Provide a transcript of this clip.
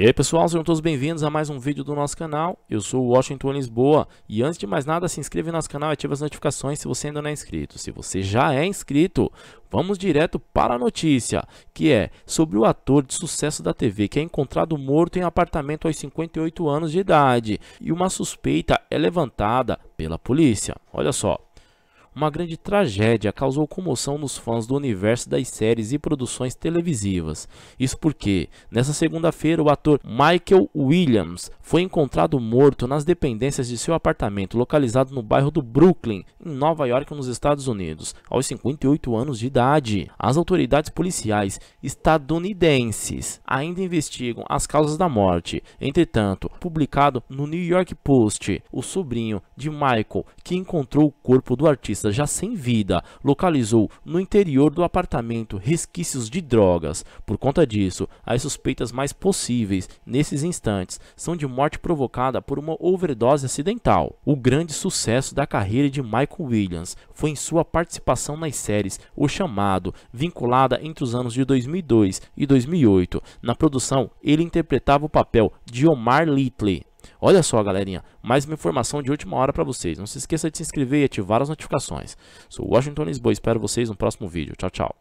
E aí pessoal, sejam todos bem-vindos a mais um vídeo do nosso canal, eu sou o Washington Lisboa e antes de mais nada se inscreve no nosso canal e ativa as notificações se você ainda não é inscrito. Se você já é inscrito, vamos direto para a notícia, que é sobre o ator de sucesso da TV que é encontrado morto em apartamento aos 58 anos de idade e uma suspeita é levantada pela polícia. Olha só uma grande tragédia causou comoção nos fãs do universo das séries e produções televisivas. Isso porque, nessa segunda-feira, o ator Michael Williams foi encontrado morto nas dependências de seu apartamento localizado no bairro do Brooklyn, em Nova York, nos Estados Unidos, aos 58 anos de idade. As autoridades policiais estadunidenses ainda investigam as causas da morte. Entretanto, publicado no New York Post, o sobrinho de Michael, que encontrou o corpo do artista já sem vida, localizou no interior do apartamento resquícios de drogas. Por conta disso, as suspeitas mais possíveis nesses instantes são de morte provocada por uma overdose acidental. O grande sucesso da carreira de Michael Williams foi em sua participação nas séries O Chamado, vinculada entre os anos de 2002 e 2008. Na produção, ele interpretava o papel de Omar Litley, Olha só, galerinha, mais uma informação de última hora para vocês. Não se esqueça de se inscrever e ativar as notificações. Sou Washington Lisboa, espero vocês no próximo vídeo. Tchau, tchau.